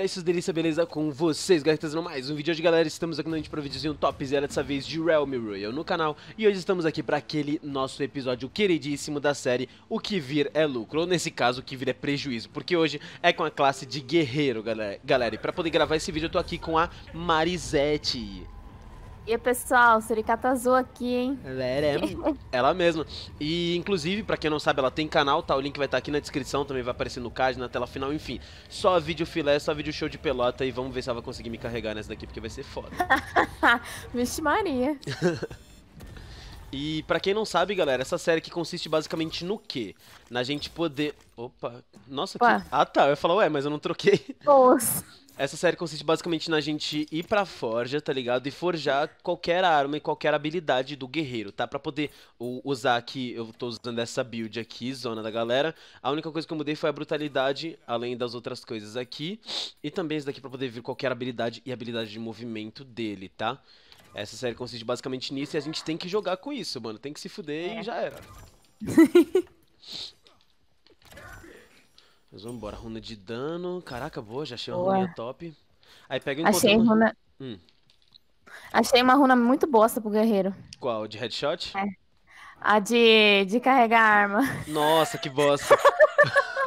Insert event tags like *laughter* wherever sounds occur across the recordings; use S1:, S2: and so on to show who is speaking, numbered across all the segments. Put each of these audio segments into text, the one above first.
S1: E é isso, delícia, beleza? Com vocês, galera, trazendo mais um vídeo hoje, galera. Estamos aqui novamente para um videozinho top zero, dessa vez de Realm Royal no canal. E hoje estamos aqui para aquele nosso episódio queridíssimo da série O Que Vir é Lucro, ou nesse caso, O Que Vir é Prejuízo, porque hoje é com a classe de guerreiro, galera. galera e para poder gravar esse vídeo, eu tô aqui com a Marisette.
S2: E pessoal, Suricata Azul aqui, hein? Ela, é,
S1: ela é *laughs* mesma. E inclusive, para quem não sabe, ela tem canal, tá? O link vai estar tá aqui na descrição, também vai aparecer no card, na tela final, enfim. Só vídeo filé, só vídeo show de pelota e vamos ver se ela vai conseguir me carregar nessa daqui, porque vai ser foda.
S2: *laughs* Vixe Maria. *laughs*
S1: E para quem não sabe, galera, essa série que consiste basicamente no quê? Na gente poder. Opa! Nossa, que... Ah tá, eu ia falar, ué, mas eu não troquei. Nossa. Essa série consiste basicamente na gente ir pra forja, tá ligado? E forjar qualquer arma e qualquer habilidade do guerreiro, tá? Pra poder usar aqui, eu tô usando essa build aqui, zona da galera. A única coisa que eu mudei foi a brutalidade, além das outras coisas aqui. E também isso daqui pra poder vir qualquer habilidade e habilidade de movimento dele, tá? Essa série consiste basicamente nisso e a gente tem que jogar com isso, mano. Tem que se fuder e é. já era. *laughs* Mas vamos embora. Runa de dano. Caraca, boa, já achei uma boa. top. Aí pega um Achei runa. Hum.
S2: Achei uma runa muito bosta pro guerreiro.
S1: Qual? De headshot?
S2: É. A de, de carregar arma.
S1: Nossa, que bosta. *laughs*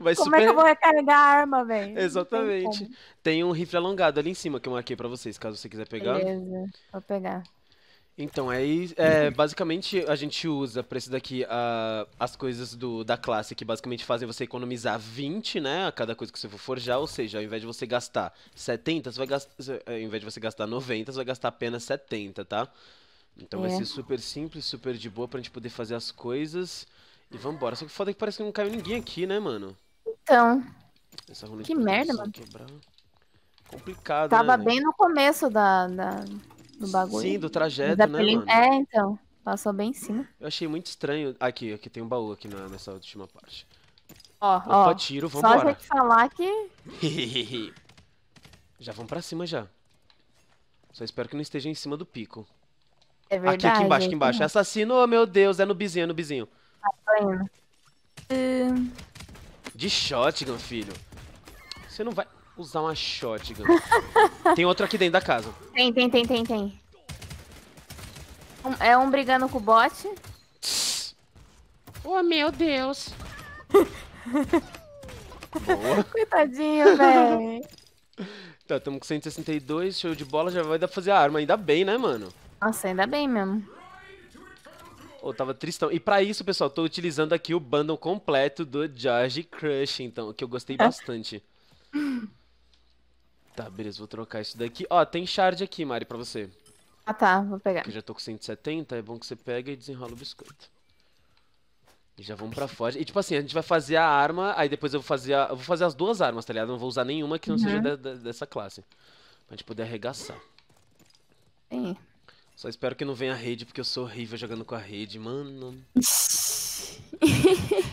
S1: Vai como super... é que eu vou
S2: recarregar a arma, velho? Exatamente. Tem,
S1: Tem um rifle alongado ali em cima que eu marquei pra vocês, caso você quiser pegar.
S2: Beleza, vou pegar.
S1: Então, aí é, é uhum. basicamente a gente usa pra isso daqui a, as coisas do, da classe que basicamente fazem você economizar 20, né? A cada coisa que você for forjar, ou seja, ao invés de você gastar 70, você vai gastar. É, ao invés de você gastar 90, você vai gastar apenas 70, tá? Então é. vai ser super simples, super de boa pra gente poder fazer as coisas. E vambora. Só que foda é que parece que não caiu ninguém aqui, né, mano? Então. que merda, mano. Quebrar. Complicado, né, Tava né, bem né?
S2: no começo da... da do bagulho. Sim, do trajeto, é né, mano? É, então. Passou bem em cima.
S1: Eu achei muito estranho. Aqui, aqui tem um baú aqui na, nessa última parte.
S2: Ó, Opa, ó. tiro, vambora. Só a gente falar que...
S1: *laughs* já vamos pra cima, já. Só espero que não esteja em cima do pico.
S2: É verdade. Aqui, aqui embaixo, é aqui embaixo.
S1: Assassino, oh, meu Deus, é no bizinho, é no bizinho.
S2: Ah,
S1: De shotgun, filho. Você não vai usar uma shotgun. tem outro aqui dentro da casa.
S2: Tem, tem, tem, tem, tem. Um, é um brigando com o bot. Oh, meu Deus. Boa. *laughs* Coitadinho, velho.
S1: Tá, tamo com 162, show de bola, já vai dar pra fazer a arma. Ainda bem, né, mano?
S2: Nossa, ainda bem mesmo.
S1: Oh, tava tristão. E pra isso, pessoal, tô utilizando aqui o bundle completo do George Crush, então, que eu gostei bastante. *laughs* Tá, beleza, vou trocar isso daqui. Ó, tem shard aqui, Mari, pra você.
S2: Ah tá, vou pegar. Porque
S1: eu já tô com 170, é bom que você pega e desenrola o biscoito. E já vamos pra forja. E tipo assim, a gente vai fazer a arma, aí depois eu vou fazer, a... eu vou fazer as duas armas, tá ligado? Não vou usar nenhuma que não uhum. seja de, de, dessa classe. Pra gente poder arregaçar. Sim. Só espero que não venha a rede, porque eu sou horrível jogando com a rede, mano.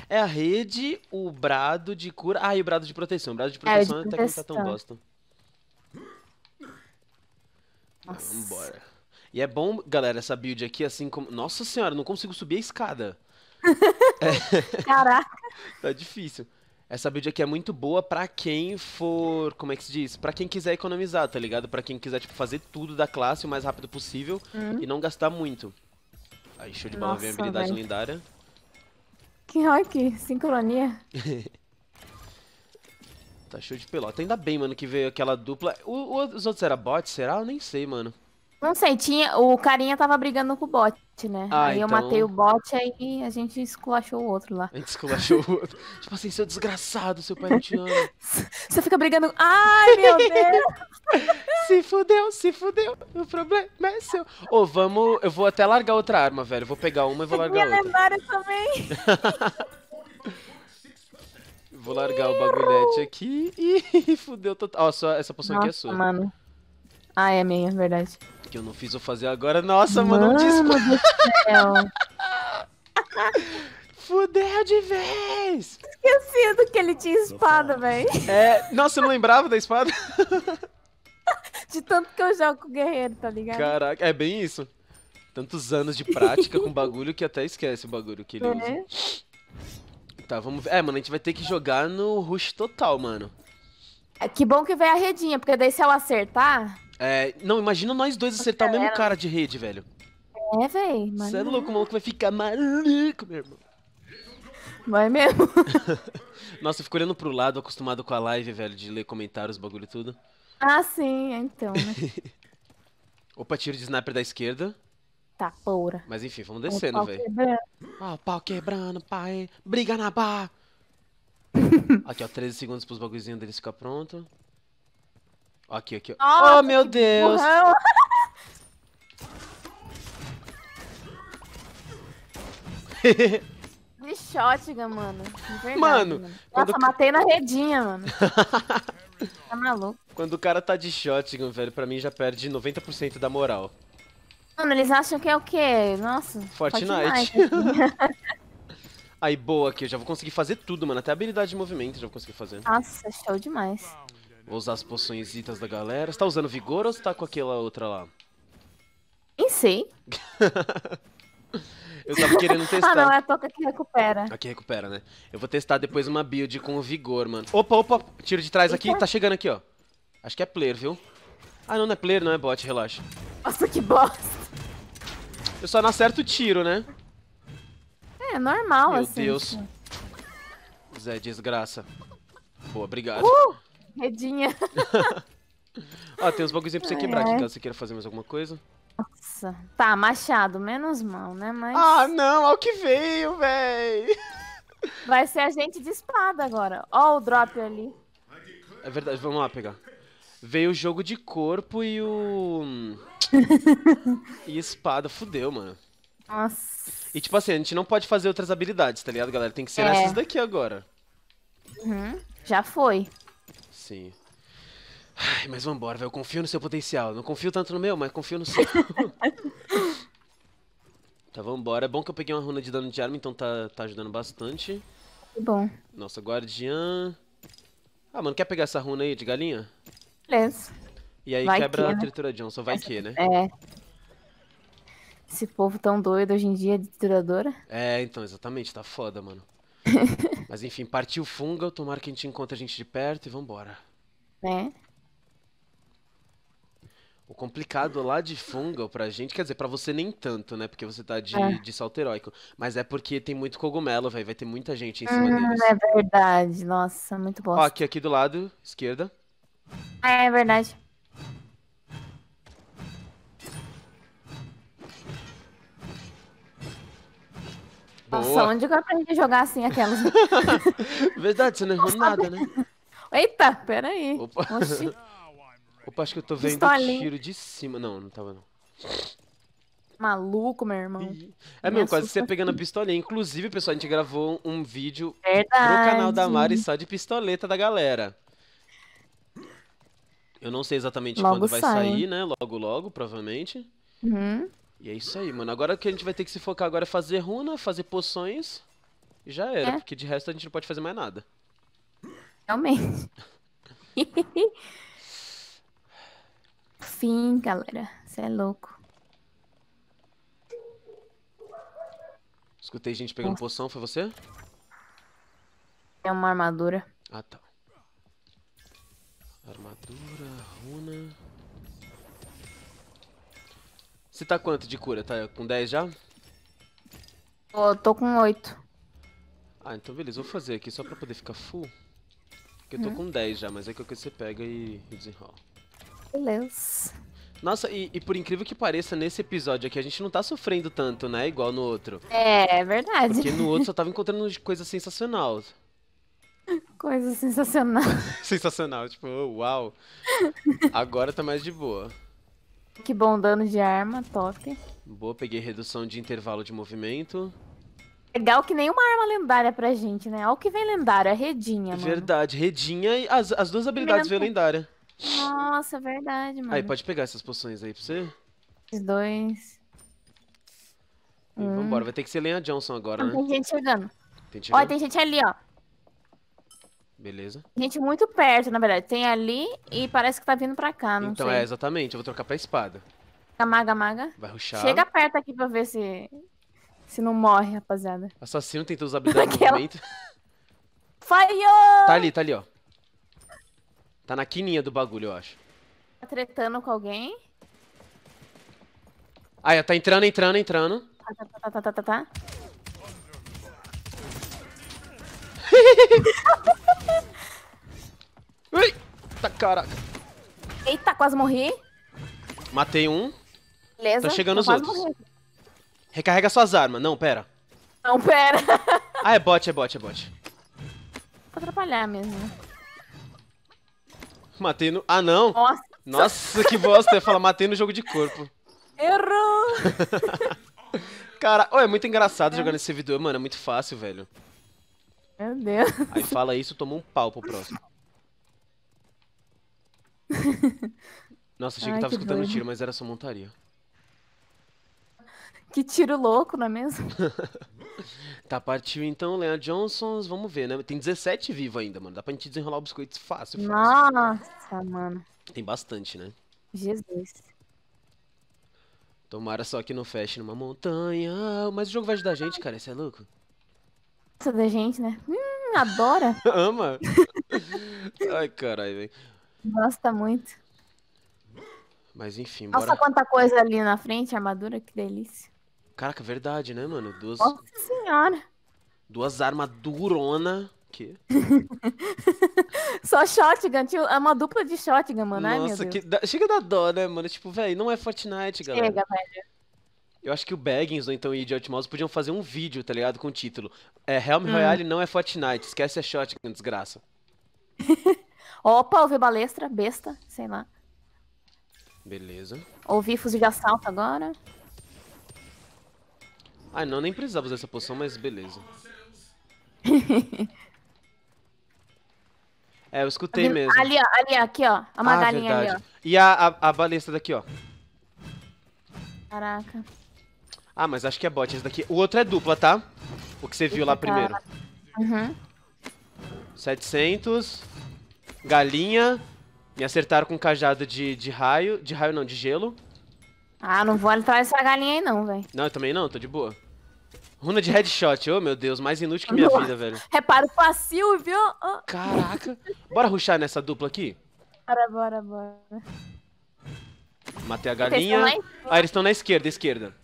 S1: *laughs* é a rede, o brado de cura. Ah, e o brado de proteção. O brado de é, proteção é, de proteção. até que não tá tão bosta. Nossa. Vambora. E é bom, galera, essa build aqui, assim como. Nossa senhora, não consigo subir a escada. *laughs*
S2: é... Caraca.
S1: tá difícil. Essa build aqui é muito boa pra quem for. Como é que se diz? Pra quem quiser economizar, tá ligado? Pra quem quiser, tipo, fazer tudo da classe o mais rápido possível hum. e não gastar muito. Aí, show de bola, vem a habilidade véio. lendária.
S2: Que rock, sincronia. *laughs*
S1: tá show de pelota. Ainda bem, mano, que veio aquela dupla. O, o, os outros era bot, será? Eu nem sei, mano.
S2: Não sei, tinha. O carinha tava brigando com o bot, né? Ah, aí então... eu matei o bot, aí a gente esculachou o outro lá. A
S1: gente esculachou o outro. *laughs* tipo assim, seu desgraçado, seu pai não te ama. *laughs*
S2: Você fica brigando. Ai, meu *laughs*
S1: Deus! se fudeu, se fudeu. O problema é seu. Ô, vamos. Eu vou até largar outra arma, velho. vou pegar uma e vou largar outra.
S2: Minha também.
S1: Vou largar o bagulhete aqui e *laughs* fudeu total. Ó, essa poção aqui é sua. mano.
S2: Ah, é minha, verdade.
S1: Que eu não fiz, vou fazer agora. Nossa, mano, um disco.
S2: do céu. *laughs* Fudeu de vez! Esquecido que ele tinha espada, velho. É, nossa, eu não
S1: lembrava da espada. *laughs*
S2: de tanto que eu jogo com guerreiro, tá ligado?
S1: Caraca, é bem isso. Tantos anos de prática com bagulho que até esquece o bagulho que ele é. usa. Tá, vamos ver. É, mano, a gente vai ter que jogar no rush total, mano.
S2: É, que bom que veio a redinha, porque daí se ela acertar.
S1: É, não, imagina nós dois acertar o mesmo cara de rede, velho.
S2: É, velho. Você é
S1: louco, o é. maluco vai ficar maluco, meu irmão.
S2: Vai mesmo.
S1: *laughs* Nossa, eu fico olhando pro lado, acostumado com a live, velho, de ler comentários, bagulho e tudo.
S2: Ah, sim, é então, né?
S1: *laughs* Opa, tiro de sniper da esquerda.
S2: Tá, poura. Mas enfim, vamos descendo, velho. Ó, o pau quebrando,
S1: pai. Briga na bar *laughs* aqui, ó, 13 segundos pros bagulhinhos deles ficar pronto. Ó, aqui, aqui, ó. Nossa, oh, meu Deus!
S2: De *laughs* shotgun, mano. Verdade, mano, mano. Nossa, matei na redinha, mano. *laughs* tá maluco.
S1: Quando o cara tá de shotgun, velho, pra mim já perde 90% da moral.
S2: Mano, eles acham que é o quê? Nossa. Fortnite. Fortnite. Né?
S1: *laughs* Aí, boa aqui, eu já vou conseguir fazer tudo, mano. Até a habilidade de movimento eu já vou conseguir fazer.
S2: Nossa, show demais.
S1: Vou usar as poções da galera. Você tá usando vigor ou você tá com aquela outra lá?
S2: Nem sei. *laughs*
S1: eu tava querendo testar. *laughs* ah, não, é a
S2: toca que recupera.
S1: Aqui recupera, né? Eu vou testar depois uma build com o vigor, mano. Opa, opa, tiro de trás aqui. Tá chegando aqui, ó. Acho que é player, viu? Ah, não, não é player, não é bot, relaxa. Nossa, que bosta. Eu só não acerto o tiro, né?
S2: É, normal Meu assim. Meu Deus. Tipo.
S1: Zé, desgraça. Boa, obrigado. Uh!
S2: Redinha. ah, *laughs* tem uns bagulhozinhos pra você quebrar é. aqui, caso
S1: você queira fazer mais alguma coisa.
S2: Nossa. Tá, machado, menos mal, né? Mas... Ah, não, ao que veio, véi. Vai ser a gente de espada agora. Ó o drop ali.
S1: É verdade, vamos lá pegar. Veio o jogo de corpo e o. *laughs* e espada, fudeu, mano.
S2: Nossa.
S1: E tipo assim, a gente não pode fazer outras habilidades, tá ligado, galera? Tem que ser é. daqui agora.
S2: Uhum. Já foi.
S1: Sim. Ai, mas vambora, velho. Eu confio no seu potencial. Não confio tanto no meu, mas confio no seu. *laughs* tá, vambora. É bom que eu peguei uma runa de dano de arma, então tá, tá ajudando bastante. Que bom. Nossa, guardiã. Ah, mano, quer pegar essa runa aí de galinha?
S2: E aí vai quebra que, né? a tritura Johnson, vai Essa, que, né? É. Esse povo tão doido hoje em dia de trituradora.
S1: É, então, exatamente, tá foda, mano. *laughs* Mas enfim, partiu funga, tomara que a gente encontre a gente de perto e vambora. É. O complicado lá de fungo pra gente, quer dizer, pra você nem tanto, né? Porque você tá de, é. de salto heróico. Mas é porque tem muito cogumelo, velho. Vai ter muita gente em cima hum, deles. É
S2: verdade, nossa, muito bom. Ó, aqui,
S1: aqui do lado, esquerda.
S2: Ah, é verdade. Boa. Nossa, onde que eu aprendi a jogar assim aquelas?
S1: *laughs* verdade, você não errou nada, né? *laughs*
S2: Eita, peraí. Opa.
S1: Opa, acho que eu tô vendo Pistolinha. tiro de cima. Não, não tava não.
S2: Maluco, meu irmão. É mesmo, Me quase você
S1: pegando a pistolinha. Inclusive, pessoal, a gente gravou um vídeo Verdade. pro canal da Mari só de pistoleta da galera. Eu não sei exatamente logo quando vai sair, né? Logo, logo, provavelmente. Uhum. E é isso aí, mano. Agora que a gente vai ter que se focar agora é fazer runa, fazer poções. E já era, é. porque de resto a gente não pode fazer mais nada.
S2: Realmente. *laughs* Fim, galera. Você é louco.
S1: Escutei gente pegando Nossa. poção, foi você?
S2: É uma armadura.
S1: Ah, tá. Armadura, runa. Você tá quanto de cura? Tá com 10 já?
S2: Tô, tô com 8.
S1: Ah, então beleza, vou fazer aqui só pra poder ficar full. Porque eu tô hum. com 10 já, mas é, é que você pega e, e desenrola. Beleza. Nossa, e, e, por incrível que pareça, nesse episódio aqui a gente não tá sofrendo tanto, né? Igual no outro.
S2: É, é verdade. Porque no outro
S1: só *laughs* tava encontrando coisa sensacional.
S2: *laughs* Coisa sensacional.
S1: *laughs* sensacional, tipo, oh, uau. Agora tá mais de boa.
S2: Que bom dano de arma, top.
S1: Boa, peguei redução de intervalo de movimento.
S2: Legal que nenhuma arma lendária pra gente, né? Olha o que vem lendário, a redinha, mano.
S1: Verdade, redinha e as, as duas habilidades vêm lendária.
S2: Nossa, verdade, mano. Aí, pode
S1: pegar essas poções aí pra você?
S2: Esses dois. hum. Vambora,
S1: vai ter que ser Lenha Johnson agora, Não, né? Tem
S2: gente chegando.
S1: Tem gente chegando. Ó, tem gente ali, ó. Beleza.
S2: Gente, muito perto, na verdade. Tem ali e parece que tá vindo pra cá, não então, sei. Então, é,
S1: exatamente. Eu vou trocar pra espada.
S2: Maga, maga. Vai ruxar. Chega perto aqui pra ver se... Se não morre, rapaziada.
S1: Assassino tentou usar *laughs* habilidade Aquela... movimento.
S2: Falhou! Tá ali,
S1: tá ali, ó. Tá na quininha do bagulho, eu acho.
S2: Tá tretando com alguém.
S1: Aí, ó, tá entrando, entrando, entrando.
S2: Tá, tá, tá, tá, tá, tá. tá. *laughs* Eita, Tá caraca. Eita, quase morri.
S1: Matei um.
S2: Beleza. Tá chegando os outros. Morri.
S1: Recarrega suas armas. Não, pera. Não, pera. ah, é bot, é bot, é bot.
S2: Vou atrapalhar mesmo.
S1: Matei no... Ah, não. Nossa. Nossa, que bosta. Eu ia falar, matei no jogo de corpo.
S2: Errou.
S1: *laughs* Cara, oh, é muito engraçado é. jogar nesse servidor, mano. É muito fácil, velho.
S2: Meu Deus. Aí
S1: fala isso, toma um pau pro próximo. *laughs* Nossa, achei Ai, que tava que escutando doido. tiro, mas era só montaria.
S2: Que tiro louco, não é mesmo?
S1: *laughs* tá, partiu então, Leon Johnsons. Vamos ver, né? Tem 17 vivo ainda, mano. Dá pra gente desenrolar o biscoito fácil, fácil.
S2: Nossa, mano.
S1: Tem bastante, né?
S2: Jesus.
S1: Tomara só que não feche numa montanha. Mas o jogo vai ajudar a gente, cara. Isso é louco.
S2: Isso da gente, né? Hum, adora. *laughs*
S1: Ama. Ai, caralho, velho.
S2: Gosta muito.
S1: Mas enfim, Nossa, bora...
S2: quanta coisa ali na frente, armadura, que delícia.
S1: Caraca, verdade, né, mano? Duas... Nossa
S2: senhora.
S1: Duas armadurona. Que?
S2: *laughs* Só shotgun, tio. É uma dupla de shotgun, mano. Nossa, Ai,
S1: que... chega da dó, né, mano? Tipo, velho, não é Fortnite, galera. Chega, velho. Eu acho que o Baggins ou então o Idiot Mouse podiam fazer um vídeo, tá ligado? Com o título. É, Helm hum. Royale não é Fortnite. Esquece a shotgun, desgraça.
S2: *laughs* Opa, ouvi balestra, besta, sei lá. Beleza. Ouvi fuzil de assalto agora.
S1: Ah, não, nem precisava usar essa poção, mas beleza. *laughs* é, eu escutei ali, mesmo.
S2: Ali, ó, ali, aqui, ó. A magalinha ah, ali, ó.
S1: E a, a, a balestra daqui, ó. Caraca. Ah, mas acho que é bot esse daqui. O outro é dupla, tá? O que você viu Eita, lá primeiro. Cara. Uhum. 700. Galinha. Me acertaram com um cajado de, de raio. De raio não, de gelo.
S2: Ah, não vou entrar essa galinha aí não, velho.
S1: Não, eu também não, tô de boa. Runa de headshot, ô oh, meu Deus, mais inútil que minha vida, velho.
S2: Repara fácil, viu? Oh. Caraca.
S1: Bora ruxar nessa dupla aqui?
S2: Bora, bora, bora.
S1: Matei a galinha. ah, eles estão na esquerda, esquerda.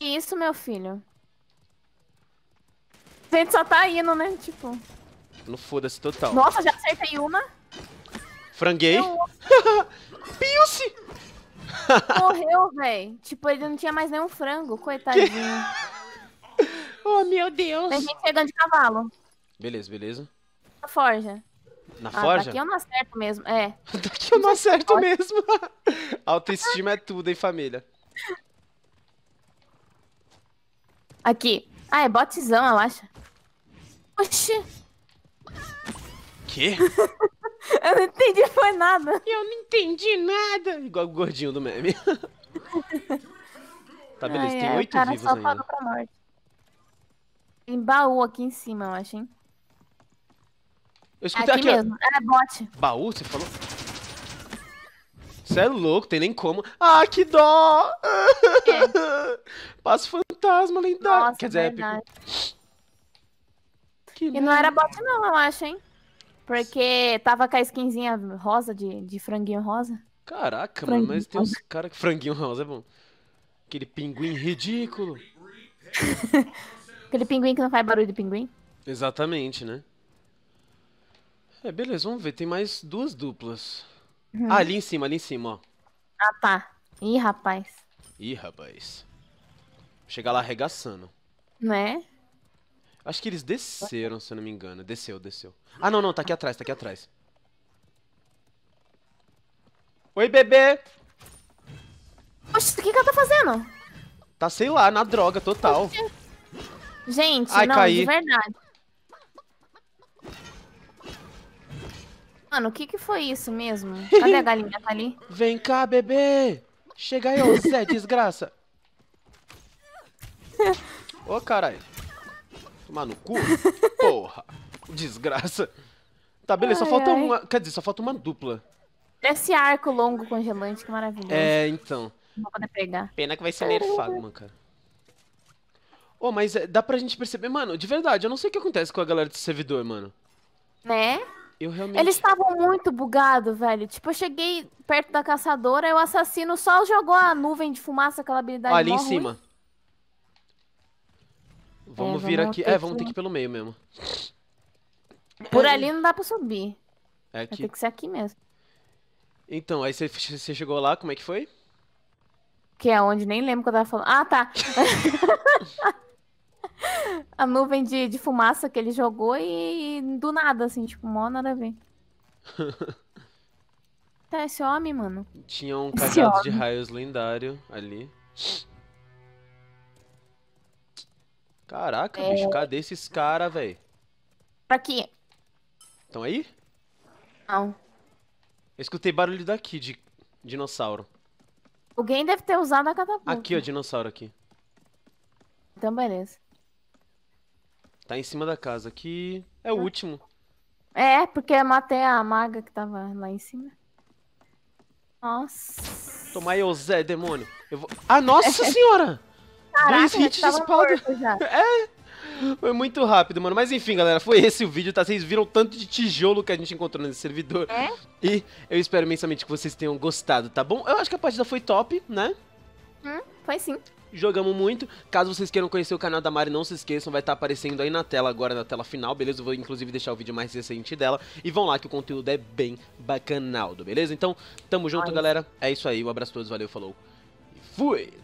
S2: Isso, meu filho. A gente só tá indo, né? Tipo
S1: no foda-se total. Nossa,
S2: já acertei uma.
S1: Franguei. Eu...
S2: *laughs* Piuce! Morreu, velho. Tipo, ele não tinha mais nenhum frango, coitadinho. *laughs* oh, meu Deus. Tem gente chegando de cavalo.
S1: Beleza, beleza.
S2: Na forja.
S1: Na ah, forja? Daqui eu
S2: não acerto mesmo, é. *laughs* daqui eu não acerto mesmo.
S1: Autoestima é tudo, hein, família.
S2: Aqui. Ah, é botzão, eu acho. Oxi.
S1: Quê? *laughs*
S2: eu não entendi, foi nada. Eu não entendi nada. Igual
S1: o gordinho do meme. *laughs*
S2: tá, beleza, ai, tem oito é, vivos ainda. Né? Tem baú aqui em cima, eu acho, hein? Eu escutei é aqui, aqui mesmo. Ó. É bote.
S1: Baú, você falou? Você é louco, tem nem como. Ah, que dó! É. *laughs* Passa fantasma lendário. Nossa, Quer dizer, é verdade. épico.
S2: Que e não era né? bot, não, eu acho, hein? Porque tava com a skinzinha rosa de, de franguinho rosa. Caraca, franguinho. mano, mas tem uns
S1: caras que franguinho rosa é bom. Aquele pinguim ridículo. *laughs*
S2: Aquele pinguim que não faz barulho de pinguim.
S1: Exatamente, né? É, beleza, vamos ver. Tem mais duas duplas. Uhum. Ah, ali em cima, ali em cima, ó.
S2: Ah, tá. Ih, rapaz.
S1: Ih, rapaz. Chegar lá arregaçando. Né? Acho que eles desceram, se eu não me engano. Desceu, desceu. Ah, não, não, tá aqui atrás, tá aqui atrás. Oi, bebê!
S2: Oxe, o que, que ela tá fazendo?
S1: Tá, sei lá, na droga total.
S2: Gente, Ai, não, caí. de verdade. Mano, o que que foi isso mesmo? Cadê a *laughs* galinha? Tá ali? Vem cá, bebê!
S1: Chega aí, ô Zé, desgraça! *laughs* Ô, oh, caralho. Tomar no cu? *laughs* Porra. Desgraça. Tá, beleza, ai, só falta ai. uma. Quer dizer, só falta uma dupla.
S2: Esse arco longo congelante, que é maravilhoso. É, então. Não poder pegar. Pena que vai ser nerfado, mano, cara. Oh, mas eh, dá pra
S1: gente perceber, mano, de verdade, eu não sei o que acontece com a galera desse servidor, mano. Né? Eu realmente... Eles
S2: estavam muito bugados, velho. Tipo, eu cheguei perto da caçadora, e o assassino só jogou a nuvem de fumaça, aquela habilidade. Ah, ali em ruim. cima. Vamos, é, vir vamos aqui. É, vamos ter que ir
S1: pelo meio mesmo.
S2: Por ali não dá pra subir. É aqui. Vai ter que ser aqui mesmo.
S1: Então, aí você chegou lá, como é que foi?
S2: Que é onde? Nem lembro que eu tava falando. Ah, tá. *laughs* a nuvem de, de fumaça que ele jogou e, do nada, assim, tipo, mó nada a ver. *laughs* tá, esse homem, mano.
S1: Tinha um cajado de raios lendário ali. Caraca, é... bicho, cadê esses caras, velho? Pra quê? Estão aí? Não. Eu escutei barulho daqui, de dinossauro.
S2: Alguém deve ter usado a catapulta. Aqui, ó,
S1: dinossauro aqui.
S2: Então, beleza.
S1: Tá em cima da casa aqui. É o ah. último.
S2: É, porque matei a maga que tava lá em cima. Nossa.
S1: Toma aí, ô Zé, demônio. Eu vou... Ah, nossa *laughs* senhora! Caraca, dois hits de
S2: espada. *laughs* É.
S1: Foi muito rápido, mano. Mas enfim, galera, foi esse o vídeo, tá? Vocês viram tanto de tijolo que a gente encontrou nesse servidor. É? E eu espero imensamente que vocês tenham gostado, tá bom? Eu acho que a partida foi top,
S2: né? Hum, foi sim
S1: jogamos muito. Caso vocês queiram conhecer o canal da Mari, não se esqueçam, vai estar tá aparecendo aí na tela agora, na tela final, beleza? Eu vou inclusive deixar o vídeo mais recente dela. E vão lá que o conteúdo é bem bacanaldo, beleza? Então, tamo junto, Ai. galera. É isso aí, um abraço a todos, valeu, falou. E fui!